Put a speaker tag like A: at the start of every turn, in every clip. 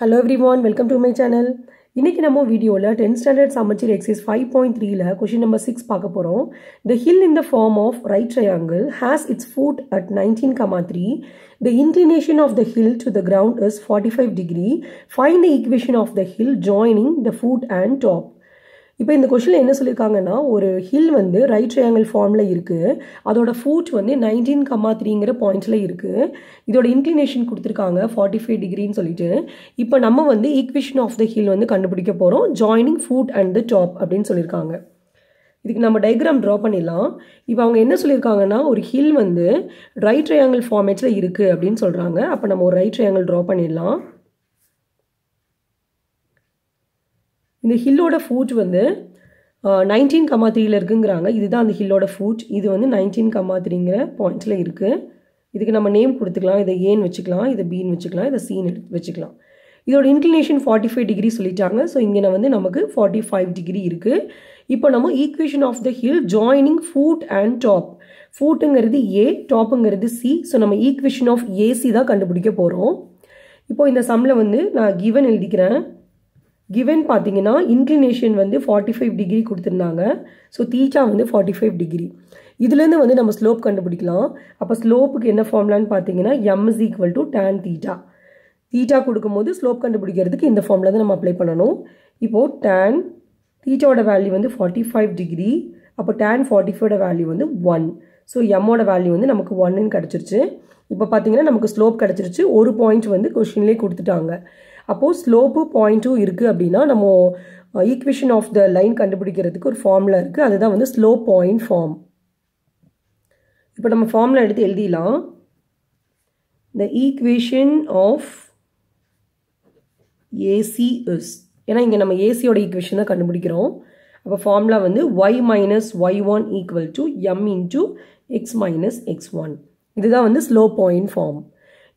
A: hello everyone welcome to my channel இன்றைக்கி நம்ம வீடியோவில் tenth standard Samacheer exercise five point த்ரீல கொஷின் நம்பர் சிக்ஸ் பார்க்க போகிறோம் the hill in the form of right triangle has its foot at nineteen comma three the inclination of the hill to the ground is forty five degree find the equation of the hill joining the foot and top இப்போ இந்த கொஷனில் என்ன சொல்லியிருக்காங்கன்னா ஒரு hill வந்து right triangle ஃபார்மில் இருக்குது அதோட food வந்து நைன்டீன் கம்மா த்ரீங்கிற பாயிண்ட்ஸில் இருக்குது இதோட இன்க்ளினேஷன் கொடுத்துருக்காங்க ஃபார்ட்டி ஃபைவ் டிகிரின்னு சொல்லிட்டு இப்போ நம்ம வந்து ஈக்வேஷன் ஆஃப் த ஹில் வந்து கண்டுபிடிக்க போகிறோம் joining foot and the top அப்படின்னு சொல்லியிருக்காங்க இதுக்கு நம்ம டயக்ராம் ட்ரா பண்ணிடலாம் இப்போ அவங்க என்ன சொல்லியிருக்காங்கன்னா ஒரு ஹில் வந்து ரைட் ட்ரையாங்கிள் ஃபார்மேட்ஸில் இருக்குது அப்படின்னு சொல்கிறாங்க அப்போ நம்ம ஒரு ரைட் ட்ரையாங்கிள் ட்ரா பண்ணிடலாம் இந்த ஹில்லோட ஃபூட் வந்து நைன்டீன் கம்மா த்ரீயில் இருக்குங்கிறாங்க இதுதான் அந்த ஹில்லோட ஃபூட் இது வந்து நைன்டீன் கம்மா த்ரீங்கிற பாயிண்ட்டில் இருக்குது இதுக்கு நம்ம நேம் கொடுத்துக்கலாம் இதை ஏன்னு வச்சுக்கலாம் இதை பீன் வச்சுக்கலாம் இதை சீன் வச்சுக்கலாம் இதோட இன்க்ளினேஷன் ஃபார்ட்டி ஃபைவ் டிகிரி சொல்லிட்டாங்க ஸோ இங்கே வந்து நமக்கு ஃபார்ட்டி ஃபைவ் டிகிரி இருக்குது இப்போ நம்ம equation of the hill joining foot and top ஃபூட்டுங்கிறது ஏ டாப்புங்கிறது சி ஸோ நம்ம ஈக்குவேஷன் ஆஃப் ஏசி தான் கண்டுபிடிக்க போகிறோம் இப்போது இந்த சம்மில் வந்து நான் கிவன் எழுதிக்கிறேன் கிவன் பார்த்தீங்கன்னா இன்க்ளினேஷன் வந்து ஃபார்ட்டி ஃபைவ் டிகிரி கொடுத்துருந்தாங்க ஸோ தீச்சா வந்து ஃபார்ட்டி ஃபைவ் டிகிரி இதுலேருந்து வந்து நம்ம ஸ்லோப் கண்டுபிடிக்கலாம் அப்போ ஸ்லோப்புக்கு என்ன ஃபார்ம்லான்னு பார்த்தீங்கன்னா m is equal to tan theta theta கொடுக்கும்போது ஸ்லோப் கண்டுபிடிக்கிறதுக்கு இந்த ஃபார்முலா தான் நம்ம அப்ளை பண்ணணும் இப்போது டேன் தீட்டாவோட வேல்யூ வந்து ஃபார்ட்டி ஃபைவ் டிகிரி அப்போ டேன் ஃபார்ட்டி ஃபைவோட வேல்யூ வந்து ஒன் ஸோ எம்மோட வேல்யூ வந்து நமக்கு ஒன்னு கிடச்சிருச்சு இப்போ பார்த்தீங்கன்னா நமக்கு ஸ்லோப் கிடச்சிருச்சு ஒரு பாயிண்ட் வந்து கொஷின்லேயே கொடுத்துட்டாங்க அப்போது ஸ்லோப்பு பாயிண்ட்டும் இருக்குது அப்படின்னா நம்ம ஈக்குவேஷன் ஆஃப் த லைன் கண்டுபிடிக்கிறதுக்கு ஒரு ஃபார்முலா இருக்குது அதுதான் வந்து ஸ்லோப் பாயிண்ட் ஃபார்ம் இப்போ நம்ம ஃபார்முலா எடுத்து எழுதிடலாம் the equation of AC is ஏன்னா இங்கே நம்ம ஏசியோட ஈக்குவேஷன் தான் கண்டுபிடிக்கிறோம் அப்போ ஃபார்முலா வந்து y minus y one equal to m into x minus x one இதுதான் வந்து ஸ்லோ பாயிண்ட் ஃபார்ம்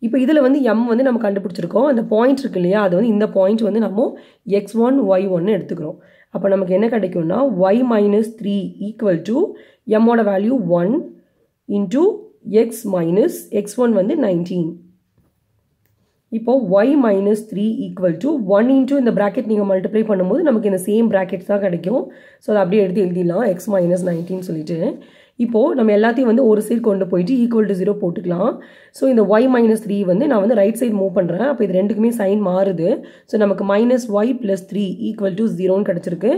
A: இப்போ இதில் வந்து எம் வந்து நம்ம கண்டுபிடிச்சிருக்கோம் அந்த பாயிண்ட் இருக்கு இல்லையா அது வந்து இந்த பாயிண்ட் வந்து நம்ம எக்ஸ் ஒன் ஒய் ஒன்னு எடுத்துக்கிறோம் அப்போ நமக்கு என்ன கிடைக்கும்னா y minus three equal to எம்மோட value one into x minus x one வந்து நைன்டீன் இப்போ y minus three equal to one into இந்த ப்ராக்கெட் நீங்கள் மல்டிப்ளை பண்ணும்போது நமக்கு இந்த சேம் ப்ராக்கெட் தான் கிடைக்கும் ஸோ அதை அப்படியே எடுத்து எழுதிடலாம் எக்ஸ் மைனஸ் நைன்டீன் சொல்லிட்டு இப்போது நம்ம எல்லாத்தையும் வந்து ஒரு சைடு கொண்டு போயிட்டு ஈக்குவல் டு ஜீரோ போட்டுக்கலாம் ஸோ இந்த ஒய் மைனஸ் த்ரீ வந்து நான் வந்து ரைட் சைடு மூவ் பண்ணுறேன் அப்போ இது ரெண்டுக்குமே சைன் மாறுது ஸோ நமக்கு minus y plus three equal to ஜீரோன்னு கிடச்சிருக்கு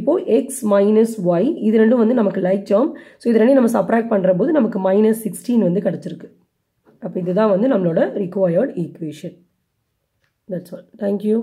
A: இப்போது எக்ஸ் மைனஸ் ஒய் இது ரெண்டும் வந்து நமக்கு லைக் டேர்ம் ஸோ இது ரெண்டையும் நம்ம சப்ராக்ட் பண்ணுற போது நமக்கு மைனஸ் சிக்ஸ்டீன் வந்து கிடச்சிருக்கு அப்போ இதுதான் வந்து நம்மளோட required equation that's all thank you